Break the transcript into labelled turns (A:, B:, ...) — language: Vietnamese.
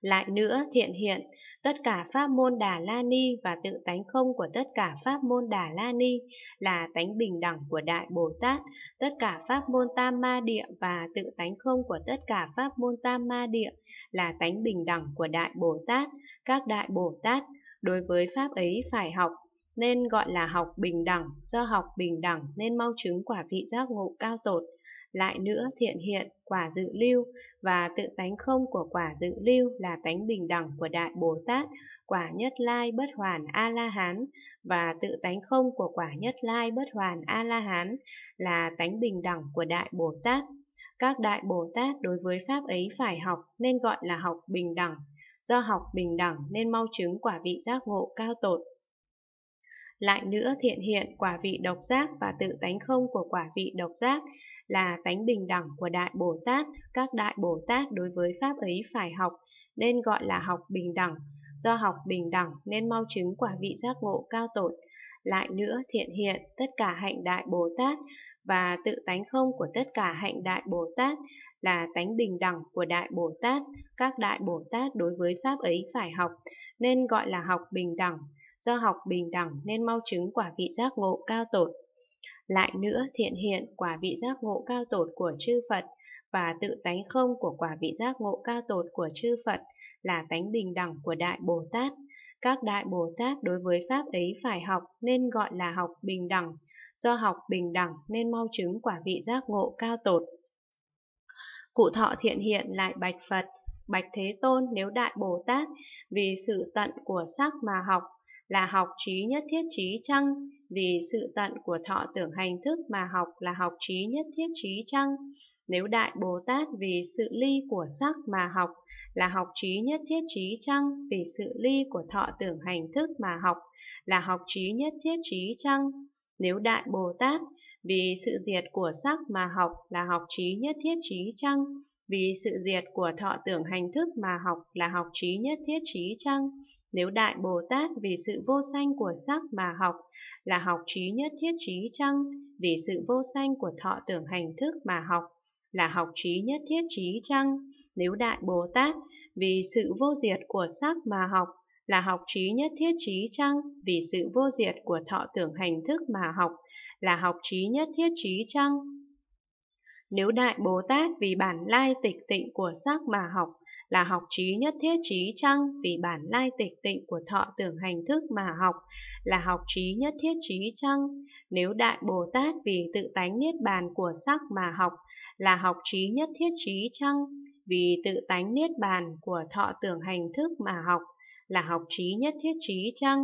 A: Lại nữa thiện hiện, tất cả pháp môn Đà La Ni và tự tánh không của tất cả pháp môn Đà La Ni là tánh bình đẳng của Đại Bồ Tát, tất cả pháp môn Tam Ma Địa và tự tánh không của tất cả pháp môn Tam Ma Địa là tánh bình đẳng của Đại Bồ Tát, các Đại Bồ Tát. Đối với pháp ấy phải học nên gọi là học bình đẳng, do học bình đẳng nên mau chứng quả vị giác ngộ cao tột. Lại nữa thiện hiện, quả dự lưu và tự tánh không của quả dự lưu là tánh bình đẳng của Đại Bồ Tát, quả nhất lai bất hoàn A-la-hán và tự tánh không của quả nhất lai bất hoàn A-la-hán là tánh bình đẳng của Đại Bồ Tát. Các đại Bồ Tát đối với Pháp ấy phải học nên gọi là học bình đẳng. Do học bình đẳng nên mau chứng quả vị giác ngộ cao tột. Lại nữa thiện hiện quả vị độc giác và tự tánh không của quả vị độc giác là tánh bình đẳng của Đại Bồ Tát, các Đại Bồ Tát đối với Pháp ấy phải học, nên gọi là học bình đẳng. Do học bình đẳng nên mau chứng quả vị giác ngộ cao tột. Lại nữa thiện hiện tất cả hạnh Đại Bồ Tát và tự tánh không của tất cả hạnh Đại Bồ Tát là tánh bình đẳng của Đại Bồ Tát, các Đại Bồ Tát đối với Pháp ấy phải học, nên gọi là học bình đẳng. Do học bình đẳng nên mau chứng quả vị giác ngộ cao tột. Lại nữa thiện hiện quả vị giác ngộ cao tột của chư Phật và tự tánh không của quả vị giác ngộ cao tột của chư Phật là tánh bình đẳng của Đại Bồ Tát. Các Đại Bồ Tát đối với Pháp ấy phải học nên gọi là học bình đẳng, do học bình đẳng nên mau chứng quả vị giác ngộ cao tột. Cụ thọ thiện hiện lại bạch Phật, Bạch Thế Tôn nếu Đại Bồ Tát vì sự tận của sắc mà học là học trí nhất thiết trí chăng? Vì sự tận của thọ tưởng hành thức mà học là học trí nhất thiết trí chăng? Nếu Đại Bồ Tát vì sự ly của sắc mà học là học trí nhất thiết trí chăng? Vì sự ly của thọ tưởng hành thức mà học là học trí nhất thiết trí chăng? Nếu Đại Bồ Tát vì sự diệt của sắc mà học là học trí nhất thiết trí chăng? Vì sự diệt của thọ tưởng hành thức mà học là học trí nhất thiết trí chăng? Nếu Đại Bồ Tát vì sự vô sanh của sắc mà học là học trí nhất thiết trí chăng? Vì sự vô sanh của thọ tưởng hành thức mà học là học trí nhất thiết trí chăng? Nếu Đại Bồ Tát vì sự vô diệt của sắc mà học là học trí nhất thiết trí chăng? Vì sự vô diệt của thọ tưởng hành thức mà học là học trí nhất thiết trí chăng? Nếu Đại Bồ Tát vì bản lai tịch tịnh của sắc mà học, là học trí nhất thiết trí chăng vì bản lai tịch tịnh của thọ tưởng hành thức mà học, là học trí nhất thiết trí chăng? Nếu Đại Bồ Tát vì tự tánh niết bàn của sắc mà học, là học trí nhất thiết trí chăng? Vì tự tánh niết bàn của thọ tưởng hành thức mà học, là học trí nhất thiết trí chăng?